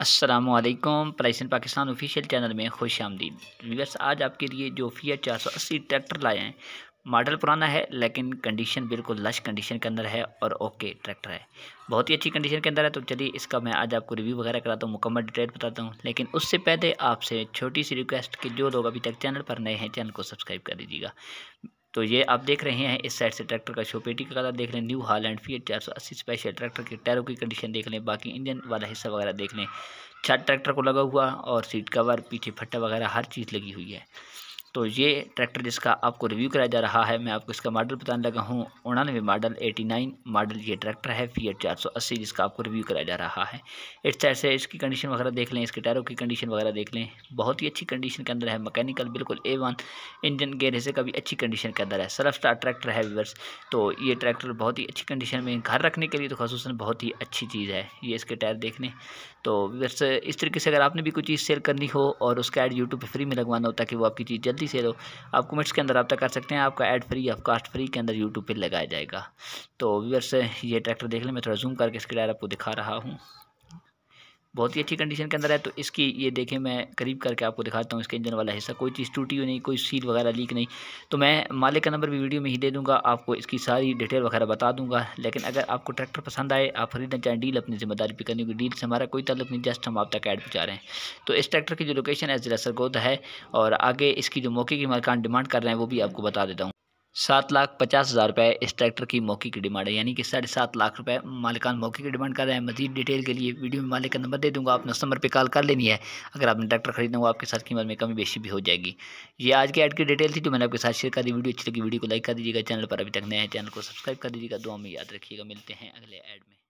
असलम प्राइसन Pakistan official channel में खुश आमदीद व्यूवर्स आज आपके लिए जो सौ 480 ट्रैक्टर लाए हैं मॉडल पुराना है लेकिन कंडीशन बिल्कुल लश कंडीशन के अंदर है और ओके ट्रैक्टर है बहुत ही अच्छी कंडीशन के अंदर है तो चलिए इसका मैं आज आपको रिव्यू वगैरह कराता हूँ मुकम्मल डिटेल बताता हूँ लेकिन उससे पहले आपसे छोटी सी रिक्वेस्ट कि जो लोग अभी तक चैनल पर नए हैं चैनल को सब्सक्राइब कर दीजिएगा तो ये आप देख रहे हैं इस साइड से ट्रैक्टर का शोपेटी का कलर देख लें न्यू हाल एंड फीट चार सौ अस्सी स्पेशल ट्रैक्टर के टायरों की कंडीशन देख लें बाकी इंजन वाला हिस्सा वगैरह देख लें छत ट्रैक्टर को लगा हुआ और सीट कवर पीछे फट्टा वगैरह हर चीज़ लगी हुई है तो ये ट्रैक्टर जिसका आपको रिव्यू कराया जा रहा है मैं आपको इसका मॉडल बताने लगा हूँ उड़ानवे मॉडल 89 मॉडल ये ट्रैक्टर है सौ अस्सी जिसका आपको रिव्यू कराया जा रहा है इस साइड से इसकी कंडीशन वगैरह देख लें इसके टायरों की कंडीशन वगैरह देख लें बहुत ही अच्छी कंडीशन के अंदर है मकैनिकल बिल्कुल ए वन इंजन गेयर हिस्से का भी अच्छी कंडीशन के अंदर है सरफ स्टार ट्रैक्टर है व्यवर्स तो ये ट्रैक्टर बहुत ही अच्छी कंडीशन में घर रखने के लिए तो खसूस बहुत ही अच्छी चीज़ है ये इसके टायर देख लें तो व्यवर्स इस तरीके से अगर आपने भी कोई चीज़ सेल करनी हो और उसका एड यूट्यूब पर फ्री में लगवाना हो ताकि वो आपकी चीज़ जल्दी फ्री सेल हो आप कमेंट्स के अंदर रब्ता कर सकते हैं आपका ad free of cost free के अंदर यूट्यूब पर लगाया जाएगा तो व्यवर्स ये ट्रैक्टर देख लें मैं थोड़ा जूम करके इसके डायर आपको दिखा रहा हूँ बहुत ही अच्छी कंडीशन के अंदर है तो इसकी ये देखें मैं करीब करके आपको दिखाता हूँ इसके इंजन वाला हिस्सा कोई चीज़ टूटी हुई नहीं कोई सील वगैरह लीक नहीं तो मैं मालिक का नंबर भी वीडियो में ही दे दूँगा आपको इसकी सारी डिटेल वगैरह बता दूँगा लेकिन अगर आपको ट्रैक्टर पसंद आए आप खरीदना चाहें डील अपनी जिम्मेदारी पर करनी होगी डील से हमारा कोई तलब नहीं जस्ट हम आप तक ऐड पहुँचा रहे हैं तो इस ट्रैक्टर की जो लोकेशन है ज़िला सरगोदा है और आगे इसकी जो मौके की मकान डिमांड कर रहे हैं वो भी आपको बता देता हूँ सात लाख पचास हज़ार रुपये इस ट्रैक्टर की मौके की डिमांड है यानी कि साढ़े सात लाख रुपये मालिकान मौके की डिमांड कर रहे हैं मजीद डिटेल के लिए वीडियो में मालिक का नंबर दे दूंगा आपने उस नंबर पर कॉल कर लेनी है अगर आपने ट्रैक्टर खरीदना हो आपके साथ कीमत में कमी बेशी भी हो जाएगी ये आज की ऐड की डिटेल थी जो तो मैंने आपके साथ शेयर कर दी वीडियो अच्छी लगी वीडियो को लाइक कर दीजिएगा चैनल पर अभी तक नया है चैनल को सब्सक्राइब कर दीजिएगा दो हमें याद रखिएगा मिलते हैं अगले एड में